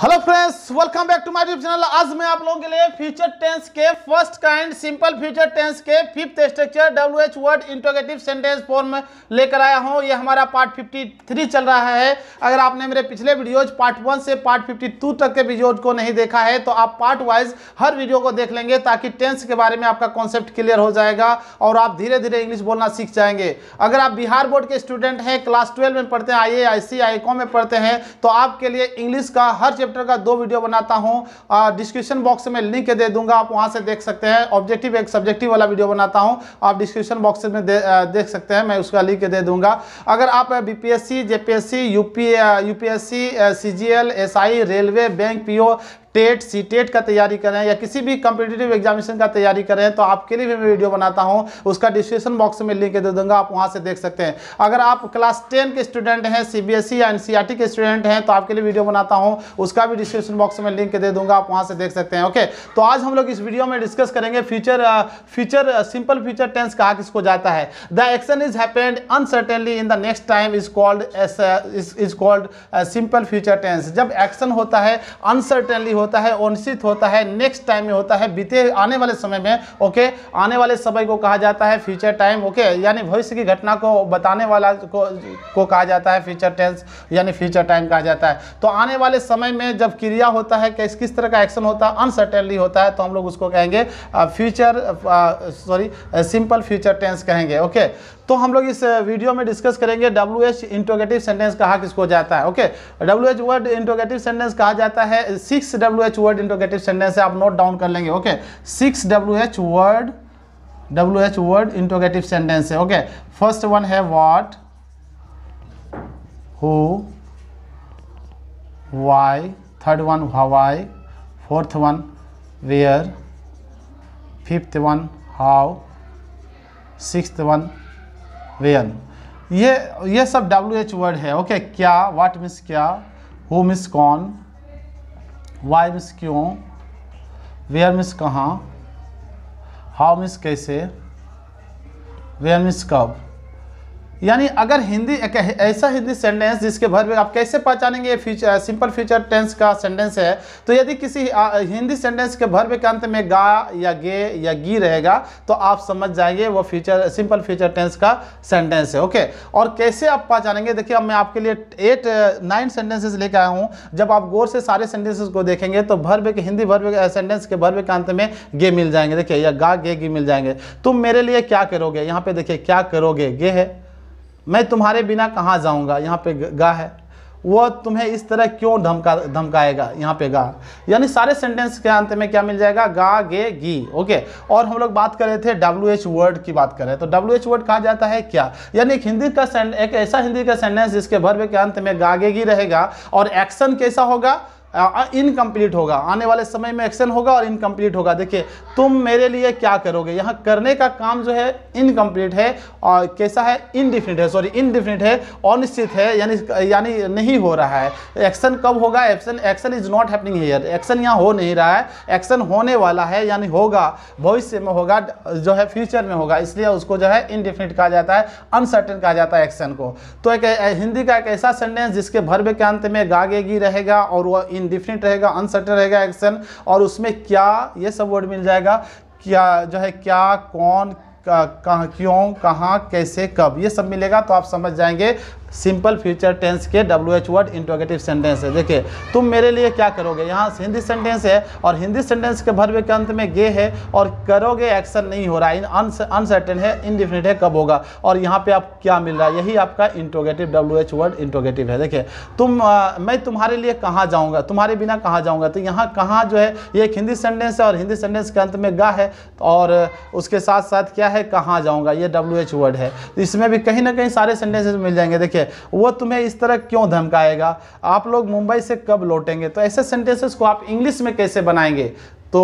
Hello friends welcome back to my YouTube channel आज मैं आप लोगों के लिए फ्यूचर टेंस के first kind simple future tense के fifth structure W H word interrogative sentence form लेकर आया हूं ये हमारा पार्ट 53 चल रहा है अगर आपने मेरे पिछले वीडियोज पार्ट वन से पार्ट फिफ्टी तक के वीडियोज को नहीं देखा है तो आप पार्ट वाइज हर वीडियो को देख लेंगे ताकि टेंस के बारे में आपका कॉन्सेप्ट क्लियर हो जाएगा और आप धीरे धीरे इंग्लिश बोलना सीख जाएंगे अगर आप बिहार बोर्ड के स्टूडेंट हैं क्लास ट्वेल्व में पढ़ते हैं आई ए में पढ़ते हैं तो आपके लिए इंग्लिश का हर चैप्टर का दो वीडियो बनाता हूँ डिस्क्रिप्शन बॉक्स में लिंक दे दूंगा आप वहाँ से देख सकते हैं ऑब्जेक्टिव एक सब्जेक्टिव वाला वीडियो बनाता हूँ आप डिस्क्रिप्शन बॉक्स में देख सकते हैं मैं उसका लिंक दे दूंगा अगर आप B P S C J P S C U P U P S C C G L S I railway bank P O TET C TET का तैयारी कर रहे हैं या किसी भी कंपिटेटिव एग्जामिनेशन का तैयारी कर रहे हैं तो आपके लिए भी मैं वीडियो बनाता हूं उसका डिस्क्रिप्शन बॉक्स में लिंक दे दूंगा आप वहां से देख सकते हैं अगर आप क्लास टेन के स्टूडेंट हैं सी e या एन e के स्टूडेंट हैं तो आपके लिए वीडियो बनाता हूँ उसका भी डिस्क्रिप्शन बॉक्स में लिंक दे दूंगा आप वहाँ से देख सकते हैं ओके तो आज हम लोग इस वीडियो में डिस्कस करेंगे future future simple future tense कहा किसको जाता है the action is happened uncertainly in the next time is called is called simple future tense जब एक्शन होता है अनसर्टेनली होता है अनिश्चित होता है नेक्स्ट टाइम में होता है बीते आने वाले समय में ओके आने वाले समय को कहा जाता है फ्यूचर टाइम ओके यानी भविष्य की घटना को बताने वाला को, को कहा जाता है फ्यूचर टेंस यानी फ्यूचर टाइम कहा जाता है तो आने वाले समय में जब क्रिया होता है किस किस तरह का एक्शन होता है अनसर्टेनली होता है तो हम लोग उसको कहेंगे future sorry simple future tense कहेंगे ओके तो हम लोग इस वीडियो में डिस्कस करेंगे डब्ल्यू एच इंटोगेटिव सेंटेंस कहा किसको जाता है okay W H word interrogative sentence कहा जाता है six W H word interrogative sentence है आप नोट डाउन कर लेंगे okay six W H word W H word interrogative sentence है ओके फर्स्ट वन है what who why third one why fourth one where fifth one how sixth one when ये ये सब W H word है okay okay, क्या what means क्या who miss कौन why means क्यों वेयर मिस कहाँ हाउ मिस कैसे वेयर मिस कब यानी अगर हिंदी ऐसा हिंदी सेंटेंस जिसके भर में आप कैसे पहचानेंगे ये फ्यूचर सिंपल फ्यूचर टेंस का सेंटेंस है तो यदि किसी हिंदी सेंटेंस के भर के अंत में गा या गे या गी रहेगा तो आप समझ जाएंगे वो फ्यूचर सिंपल फ्यूचर टेंस का सेंटेंस है ओके और कैसे आप पहचानेंगे देखिए अब मैं आपके लिए एट नाइन सेंटेंसेज लेकर आया हूँ जब आप गौर से सारे सेंटेंसेज को देखेंगे तो भर के हिंदी भर सेंटेंस के भर के अंत में गे मिल जाएंगे देखिए या गा गे गी मिल जाएंगे तुम मेरे लिए क्या करोगे यहाँ पे देखिए क्या करोगे गे है मैं तुम्हारे बिना कहाँ जाऊँगा यहाँ पे गा है वह तुम्हें इस तरह क्यों धमका धमकाएगा यहाँ पे गा यानी सारे सेंटेंस के अंत में क्या मिल जाएगा गा गे गी ओके और हम लोग बात कर रहे थे डब्ल्यू एच वर्ड की बात कर रहे तो डब्ल्यू एच वर्ड कहा जाता है क्या यानी एक हिंदी का एक ऐसा हिंदी का सेंटेंस जिसके भर्व के अंत में गा गे गी रहेगा और एक्शन कैसा होगा इनकम्प्लीट होगा आने वाले समय में एक्शन होगा और इनकम्प्लीट होगा देखिए तुम मेरे लिए क्या करोगे यहाँ करने का काम जो है इनकम्प्लीट है और कैसा है इनडिफिनिट है सॉरी इनडिफिनिट है अनिश्चित है यानी यानी नहीं हो रहा है एक्शन कब होगा action action is not happening here action यहाँ हो नहीं रहा है एक्शन होने वाला है यानी होगा भविष्य में होगा जो है फ्यूचर में होगा इसलिए उसको जो है इनडिफिनिट कहा जाता है अनसर्टेन कहा जाता है एक्शन को तो एक हिंदी का एक ऐसा सेंटेंस जिसके भर्व के अंत में गागेगी रहेगा और वह इन इनडिफिनिट रहेगा अनसर्टन रहेगा एक्शन और उसमें क्या ये सब वर्ड मिल जाएगा क्या जो है क्या कौन कहाँ क्यों कहाँ कैसे कब ये सब मिलेगा तो आप समझ जाएंगे सिंपल फ्यूचर टेंस के W H word interrogative sentence है देखिए तुम मेरे लिए क्या करोगे यहाँ हिंदी सेंटेंस है और हिंदी सेंटेंस के भरवे के अंत में गे है और करोगे एक्शन नहीं हो रहा है अनसर्टेन है इनडिफिनिट है कब होगा और यहाँ पे आप क्या मिल रहा है यही आपका interrogative W H word interrogative है देखिए तुम आ, मैं तुम्हारे लिए कहाँ जाऊँगा तुम्हारे बिना कहाँ जाऊँगा तो यहाँ कहाँ जो है ये एक हिंदी सेंटेंस है और हिंदी सेंटेंस के अंत में गा है और उसके साथ साथ क्या है कहाँ जाऊँगा ये डब्ल्यू एच वर्ड है तो इसमें भी कहीं ना कहीं सारे सेंटेंसेज मिल जाएंगे देखिए वो तुम्हें इस तरह क्यों धमकाएगा आप लोग मुंबई से कब लौटेंगे तो ऐसे सेंटेंसेस को आप इंग्लिश में कैसे बनाएंगे तो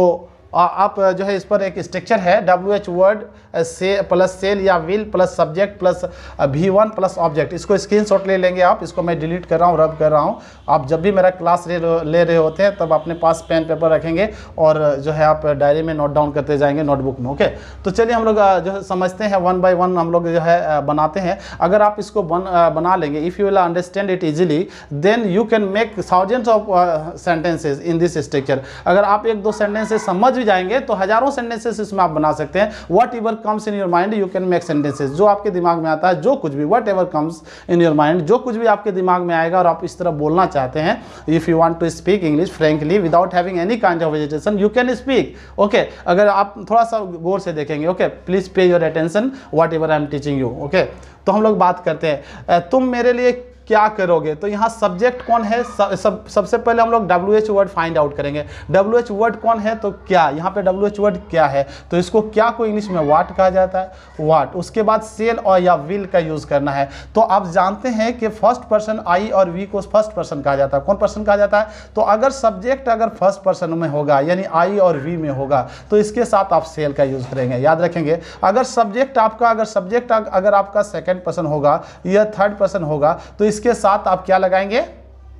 और आप जो है इस पर एक स्ट्रक्चर है डब्ल्यू एच वर्ड से प्लस सेल या will plus subject plus V one plus object इसको स्क्रीन शॉट ले लेंगे आप इसको मैं डिलीट कर रहा हूँ रब कर रहा हूँ आप जब भी मेरा क्लास ले ले रहे होते हैं तब अपने पास पेन पेपर रखेंगे और जो है आप डायरी में नोट डाउन करते जाएंगे नोटबुक में ओके तो चलिए हम लोग जो है समझते हैं वन बाई वन हम लोग जो है बनाते हैं अगर आप इसको बन बना लेंगे if you will understand it easily then you can make thousands of sentences in this structure अगर आप एक दो सेंटेंसेज समझ भी जाएंगे तो हजारों सेंटेंसेस इसमें आप बना सकते हैं whatever comes in your mind you can make sentences जो आपके दिमाग में आता है जो कुछ भी whatever comes in your mind जो कुछ भी आपके दिमाग में आएगा और आप इस तरह बोलना चाहते हैं if you want to speak English frankly without having any kind of hesitation you can speak okay अगर आप थोड़ा सा गौर से देखेंगे okay please pay your attention whatever I am teaching you okay तो हम लोग बात करते हैं तुम मेरे लिए क्या करोगे तो यहाँ सब्जेक्ट कौन है सब, सब सबसे पहले हम लोग W H word find out करेंगे डब्ल्यू एच वर्ड कौन है तो क्या यहाँ पे डब्ल्यू एच वर्ड क्या है तो इसको क्या को इंग्लिश में वाट कहा जाता है वाट उसके बाद सेल और या विल का यूज़ करना है तो आप जानते हैं कि फर्स्ट पर्सन आई और वी को फर्स्ट पर्सन कहा जाता है कौन पर्सन कहा जाता है तो अगर सब्जेक्ट अगर फर्स्ट पर्सन में होगा यानी आई और वी में होगा तो इसके साथ आप सेल का यूज़ करेंगे याद रखेंगे अगर सब्जेक्ट आपका अगर सब्जेक्ट अगर आपका सेकेंड पर्सन होगा या थर्ड पर्सन होगा तो इसके साथ आप क्या लगाएंगे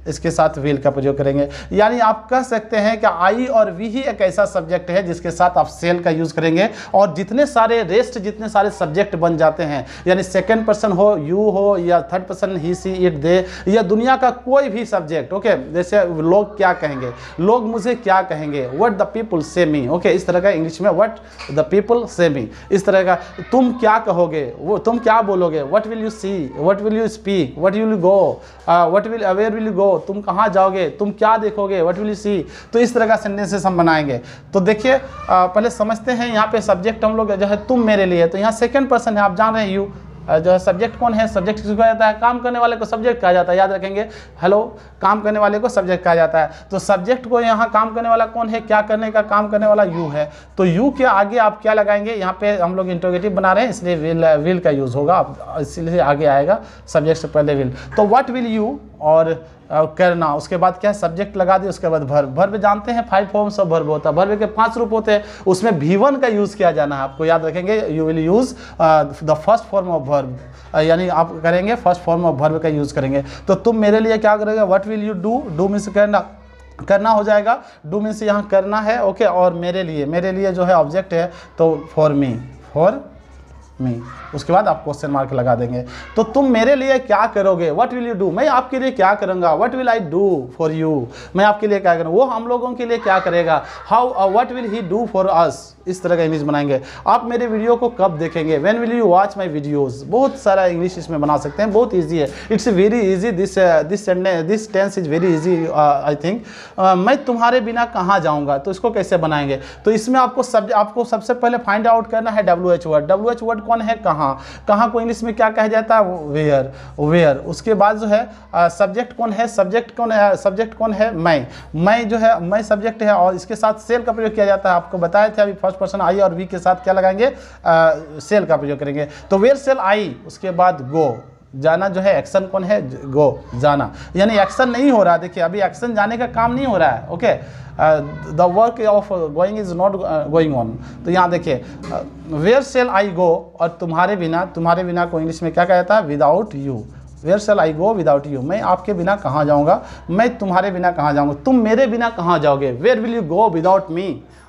इसके साथ विल का प्रयोग करेंगे यानी आप कह सकते हैं कि आई और वी ही एक ऐसा सब्जेक्ट है जिसके साथ आप सेल का यूज़ करेंगे और जितने सारे रेस्ट जितने सारे सब्जेक्ट बन जाते हैं यानी सेकेंड पर्सन हो यू हो या third person he she it they या दुनिया का कोई भी सब्जेक्ट ओके जैसे लोग क्या कहेंगे लोग मुझे क्या कहेंगे वट द पीपुल से मी ओके इस तरह का इंग्लिश में वट द पीपुल से मी इस तरह का तुम क्या कहोगे वो तुम क्या बोलोगे what will you see what will you speak what will you go what will where will you go तुम कहाँ जाओगे तुम क्या देखोगे वट विल यू सी तो इस तरह का सेंटेंसेस हम बनाएंगे तो देखिए पहले समझते हैं यहाँ पे सब्जेक्ट हम लोग जो है तुम मेरे लिए तो यहाँ सेकेंड पर्सन है आप जान रहे हैं यू जो है सब्जेक्ट कौन है सब्जेक्ट किसको कहा जाता है काम करने वाले को सब्जेक्ट कहा जाता है याद रखेंगे हेलो काम करने वाले को सब्जेक्ट कहा जाता है तो सब्जेक्ट को यहाँ काम करने वाला कौन है क्या करने का काम करने वाला यू है तो यू के आगे आप क्या लगाएंगे यहाँ पे हम लोग इंटोगेटिव बना रहे हैं इसलिए विल विल का यूज़ होगा इसलिए आगे आएगा सब्जेक्ट से पहले विल तो वट विल यू और करना उसके बाद क्या है सब्जेक्ट लगा दिए उसके बाद भर्व भर्व जानते हैं फाइव फॉर्म्स ऑफ भर्व होता है भर्व के पांच रूप होते हैं उसमें भीवन का यूज़ किया जाना है आपको याद रखेंगे you will use the first form of verb यानी आप करेंगे फर्स्ट फॉर्म ऑफ भर्व का यूज़ करेंगे तो तुम मेरे लिए क्या करोगे what will you do do means करना करना हो जाएगा डू मीन्स यहाँ करना है ओके और मेरे लिए मेरे लिए जो है ऑब्जेक्ट है तो फॉर मी फॉर मी उसके बाद आप क्वेश्चन मार्क लगा देंगे तो तुम मेरे लिए क्या करोगे वट विल यू डू मैं आपके लिए क्या करूंगा what will I do for you मैं आपके लिए क्या करूँगा वो हम लोगों के लिए क्या करेगा how what will he do for us इस तरह का इमेज बनाएंगे आप मेरे वीडियो को कब देखेंगे when will you watch my videos बहुत सारा इंग्लिश इसमें बना सकते हैं बहुत ईजी है it's very easy this this this tense is very easy I think मैं तुम्हारे बिना कहाँ जाऊँगा तो इसको कैसे बनाएंगे तो इसमें आपको सब आपको सबसे पहले फाइंड आउट करना है W H word W H word कौन है कहाँ कहाँ को इंग्लिश में क्या कहा जाता है वेयर वेयर उसके बाद जो है सब्जेक्ट uh, कौन है सब्जेक्ट कौन है सब्जेक्ट कौन है मैं मैं जो है मैं सब्जेक्ट है और इसके साथ सेल का प्रयोग किया जाता है आपको बताया था अभी फर्स्ट फर्स्ट पर्सन आई और वी के साथ क्या लगाएंगे आ, सेल का प्रयोग करेंगे तो वेयर सेल आई उसके बाद गो जाना जो है एक्शन कौन है गो जाना यानी एक्शन नहीं हो रहा देखिए अभी एक्शन जाने का काम नहीं हो रहा है okay the work of going is not going on तो यहाँ देखिए वेयर सेल आई गो और तुम्हारे बिना तुम्हारे बिना को इंग्लिश में क्या कहता है without you where shall I go without you मैं आपके बिना कहाँ जाऊँगा मैं तुम्हारे बिना कहाँ जाऊँगा तुम मेरे बिना कहाँ जाओगे where will you go without me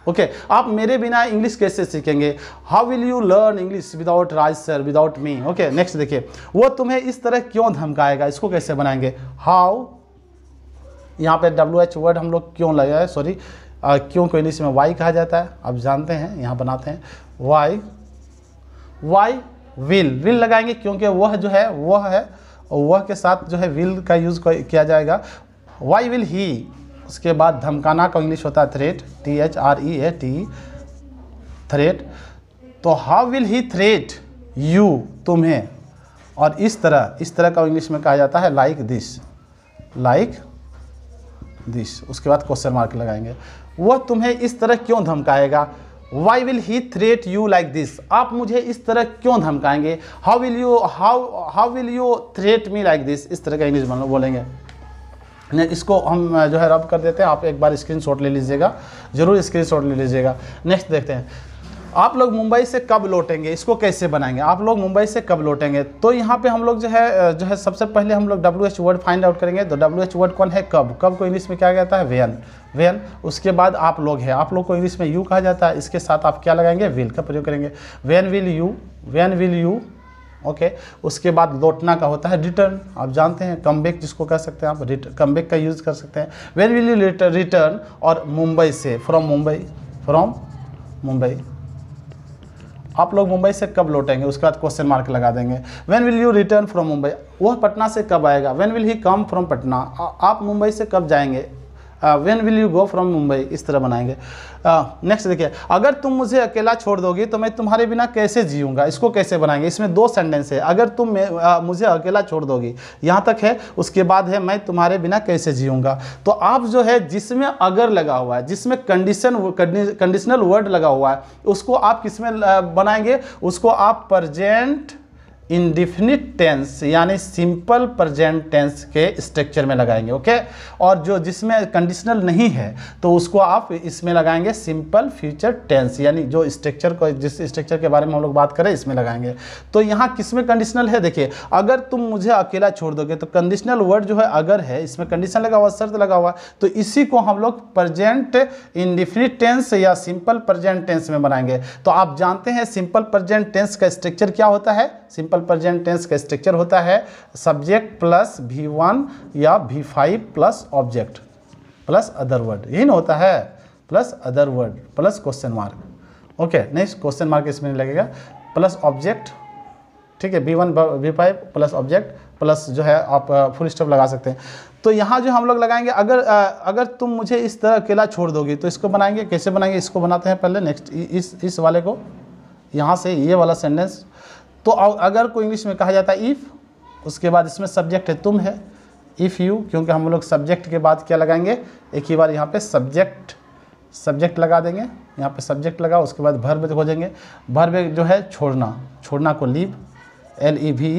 okay okay, आप मेरे बिना इंग्लिश कैसे सीखेंगे how will you learn English without Raj sir without me okay next देखिए वो तुम्हें इस तरह क्यों धमकाएगा इसको कैसे बनाएंगे हाउ यहाँ पे डब्ल्यू एच वर्ड हम लोग क्यों लगा है सॉरी क्यों को इंग्लिश में वाई कहा जाता है आप जानते हैं यहाँ बनाते हैं वाई वाई विल विल लगाएंगे क्योंकि वह जो है वह है वह के साथ जो है विल का यूज़ किया जाएगा वाई विल ही उसके बाद धमकाना का इंग्लिश होता है threat T H R E A T threat तो how will he threat you तुम्हें और इस तरह इस तरह का इंग्लिश में कहा जाता है लाइक दिस लाइक दिस उसके बाद क्वेश्चन मार्क लगाएंगे वह तुम्हें इस तरह क्यों धमकाएगा why will he threat you like this आप मुझे इस तरह क्यों धमकाएंगे how will you how how will you threat me like this इस तरह का इंग्लिश बोलेंगे इसको हम जो है रब कर देते हैं आप एक बार स्क्रीनशॉट ले लीजिएगा ज़रूर स्क्रीनशॉट ले लीजिएगा नेक्स्ट देखते हैं आप लोग मुंबई से कब लौटेंगे इसको कैसे बनाएंगे आप लोग मुंबई से कब लौटेंगे तो यहाँ पे हम लोग जो है जो है सबसे पहले हम लोग W H word find out करेंगे तो डब्ल्यू एच वर्ड कौन है कब कब को इंग्लिश में क्या कहता है वेन वेन उसके बाद आप लोग हैं आप लोग को इंग्लिश में यू कहा जाता है इसके साथ आप क्या लगाएंगे विल का प्रयोग करेंगे when will you when will you okay उसके बाद लौटना का होता है रिटर्न आप जानते हैं कम बैक जिसको कह सकते हैं आप रिटर्न कम बैक का यूज़ कर सकते हैं वेन विल यू रिटर्न और मुंबई से फ्रॉम मुंबई फ्रॉम मुंबई आप लोग मुंबई से कब लौटेंगे उसके बाद क्वेश्चन मार्क लगा देंगे when will you return from Mumbai वह पटना से कब आएगा when will he come from Patna आप मुंबई से कब जाएंगे when will you go from Mumbai इस तरह बनाएंगे नेक्स्ट uh, देखिए अगर तुम मुझे अकेला छोड़ दोगी तो मैं तुम्हारे बिना कैसे जीऊँगा इसको कैसे बनाएंगे इसमें दो सेंटेंस है अगर तुम आ, uh, मुझे अकेला छोड़ दोगी यहाँ तक है उसके बाद है मैं तुम्हारे बिना कैसे जीऊँगा तो आप जो है जिसमें अगर लगा हुआ है जिसमें कंडीशन कंडीशनल वर्ड लगा हुआ है उसको आप किसमें uh, बनाएंगे उसको आप प्रजेंट इनडिफिनिट टेंस यानी सिंपल प्रजेंट टेंस के स्ट्रक्चर में लगाएंगे ओके और जो जिसमें कंडीशनल नहीं है तो उसको आप इसमें लगाएंगे सिंपल फ्यूचर टेंस यानी जो स्ट्रक्चर को जिस स्ट्रक्चर के बारे में हम लोग बात करें इसमें लगाएंगे तो यहाँ किस में कंडीशनल है देखिए अगर तुम मुझे अकेला छोड़ दोगे तो कंडीशनल वर्ड जो है अगर है इसमें कंडीशन लगा हुआ शर्त लगा हुआ तो इसी को हम लोग प्रजेंट इनडिफिनिट टेंस या सिंपल प्रजेंट टेंस में बनाएंगे तो आप जानते हैं सिंपल प्रजेंट टेंस का स्ट्रक्चर क्या होता है सिंपल सिंपल प्रेजेंट टेंस का स्ट्रक्चर होता है सब्जेक्ट प्लस वी वन या V five plus object plus other word यही ना होता है plus other word plus question mark okay next question mark इसमें नहीं लगेगा प्लस ऑब्जेक्ट ठीक है V one V five plus object plus जो है आप फुल स्टॉप लगा सकते हैं तो यहाँ जो हम लोग लगाएंगे अगर अगर तुम मुझे इस तरह अकेला छोड़ दोगी तो इसको बनाएंगे कैसे बनाएंगे इसको बनाते हैं पहले नेक्स्ट इस इस वाले को यहाँ से ये वाला सेंटेंस तो अगर को इंग्लिश में कहा जाता है इफ़ उसके बाद इसमें सब्जेक्ट है तुम है इफ़ यू क्योंकि हम लोग सब्जेक्ट के बाद क्या लगाएंगे एक ही बार यहाँ पे सब्जेक्ट सब्जेक्ट लगा देंगे यहाँ पे सब्जेक्ट लगा उसके बाद भर्ब हो जाएंगे भर्ब जो है छोड़ना छोड़ना को leave L E V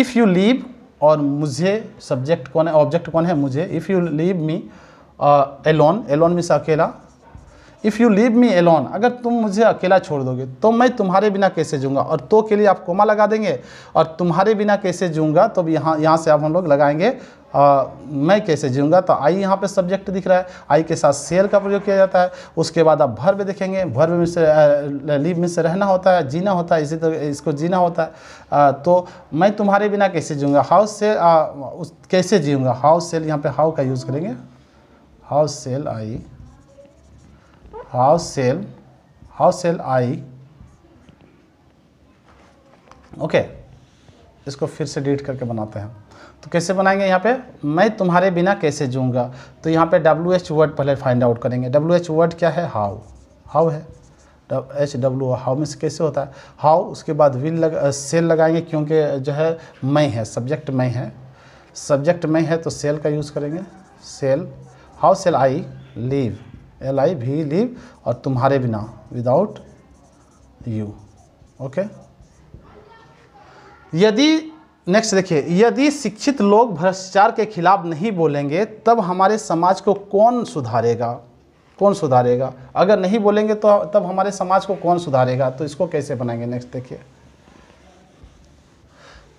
if you leave और मुझे सब्जेक्ट कौन है ऑब्जेक्ट कौन है मुझे if you leave me alone alone means अकेला if you leave me alone अगर तुम मुझे अकेला छोड़ दोगे तो मैं तुम्हारे बिना कैसे जूँगा और तो के लिए आप कोमा लगा देंगे और तुम्हारे बिना कैसे जूँगा तो भी यहाँ यहाँ से आप हम लोग लगाएंगे आ, मैं कैसे जीऊँगा तो आई यहाँ पे सब्जेक्ट दिख रहा है आई के साथ सेल का प्रयोग किया जाता है उसके बाद आप भर में देखेंगे भर में से लीव में से रहना होता है जीना होता है इसी तरह तो इसको जीना होता है आ, तो मैं तुम्हारे बिना कैसे जीऊँगा हाउस सेल आ, उस, कैसे जीऊँगा हाउस सेल यहाँ पे हाउ का यूज़ करेंगे how shall I how shall how shall I okay okay, इसको फिर से डिलीट करके बनाते हैं तो कैसे बनाएंगे यहाँ पे मैं तुम्हारे बिना कैसे जूँगा तो यहाँ पे डब्ल्यू एच वर्ड पहले फाइंड आउट करेंगे डब्ल्यू एच वर्ड क्या है हाउ हाउ है एच डब्ल्यू हाउ में से कैसे होता है हाउ उसके बाद विल लग सेल लगाएंगे क्योंकि जो है मैं है सब्जेक्ट मैं है सब्जेक्ट मैं है तो सेल का यूज़ करेंगे shall how shall I leave L I V live और तुम्हारे बिना विदाउट यू ओके यदि नेक्स्ट देखिए यदि शिक्षित लोग भ्रष्टाचार के खिलाफ नहीं बोलेंगे तब हमारे समाज को कौन सुधारेगा कौन सुधारेगा अगर नहीं बोलेंगे तो तब हमारे समाज को कौन सुधारेगा तो इसको कैसे बनाएंगे नेक्स्ट देखिए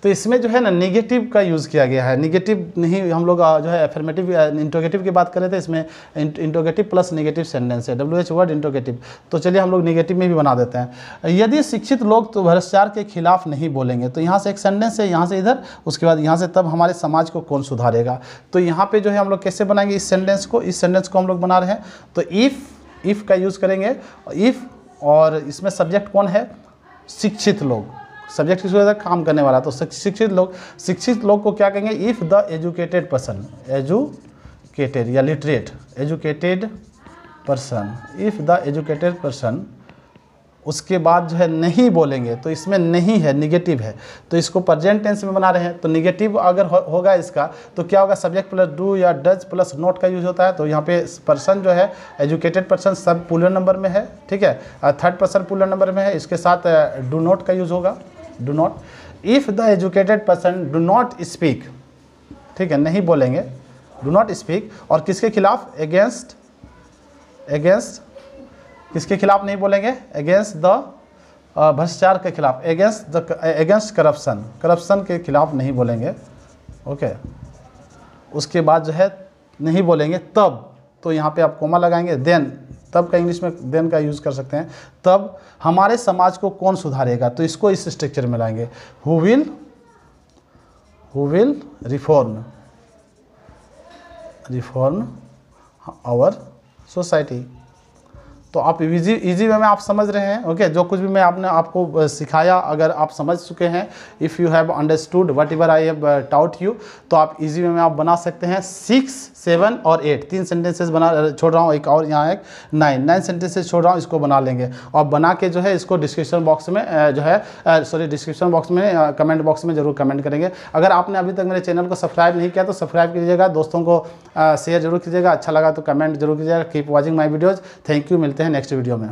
तो इसमें जो है ना निगेटिव का यूज़ किया गया है निगेटिव नहीं हम लोग जो है एफर्मेटिव इंटोगेटिव की बात करें तो इसमें इंटोगेटिव प्लस निगेटिव सेंटेंस है डब्ल्यू एच वर्ड इंटोगेटिव तो चलिए हम लोग निगेटिव में भी बना देते हैं यदि शिक्षित लोग तो भ्रष्टाचार के खिलाफ नहीं बोलेंगे तो यहाँ से एक सेंटेंस है यहाँ से इधर उसके बाद यहाँ से तब हमारे समाज को कौन सुधारेगा तो यहाँ पर जो है हम लोग कैसे बनाएंगे इस सेंटेंस को इस सेंटेंस को हम लोग बना रहे हैं तो इफ़ इफ़ का यूज़ करेंगे इफ़ और इसमें सब्जेक्ट कौन है शिक्षित लोग सब्जेक्ट की वजह काम करने वाला तो शिक्षित लोग शिक्षित लोग को क्या कहेंगे if the educated person educated या literate educated person if the educated person उसके बाद जो है नहीं बोलेंगे तो इसमें नहीं है निगेटिव है तो इसको प्रजेंट टेंस में बना रहे हैं तो निगेटिव अगर हो, होगा इसका तो क्या होगा सब्जेक्ट प्लस डू या डज प्लस नोट का यूज होता है तो यहाँ पे पर्सन जो है एजुकेटेड पर्सन सब पुलर नंबर में है ठीक है थर्ड पर्सन पुलर नंबर में है इसके साथ डू uh, नोट का यूज होगा do not if the educated person do not speak ठीक है नहीं बोलेंगे डो नॉट स्पीक और किसके खिलाफ अगेंस्ट अगेंस्ट किसके खिलाफ नहीं बोलेंगे अगेंस्ट द भ्रष्टाचार के खिलाफ against the against corruption corruption के खिलाफ नहीं बोलेंगे ओके okay. उसके बाद जो है नहीं बोलेंगे तब तो यहाँ पे आप कोमा लगाएंगे देन तब का इंग्लिश में देन का यूज़ कर सकते हैं तब हमारे समाज को कौन सुधारेगा तो इसको इस स्ट्रक्चर में लाएंगे who will who will reform reform our society तो आप इजी इजी वे में आप समझ रहे हैं ओके जो कुछ भी मैं आपने आपको सिखाया अगर आप समझ चुके हैं if you have understood whatever I have taught you तो आप इजी वे में आप बना सकते हैं सिक्स सेवन और एट तीन सेंटेंसेस बना छोड़ रहा हूँ एक और यहाँ एक नाइन नाइन सेंटेंसेस छोड़ रहा हूँ इसको बना लेंगे और बना के जो है इसको डिस्क्रिप्शन बॉक्स में जो है सॉरी डिस्क्रिप्शन बॉक्स में कमेंट बॉक्स में ज़रूर कमेंट करेंगे अगर आपने अभी तक मेरे चैनल को सब्सक्राइब नहीं किया तो सब्सक्राइब कीजिएगा दोस्तों को शेयर जरूर कीजिएगा अच्छा लगा तो कमेंट जरूर कीजिएगा keep watching my videos thank you मिलते हैं हैं नेक्स्ट वीडियो में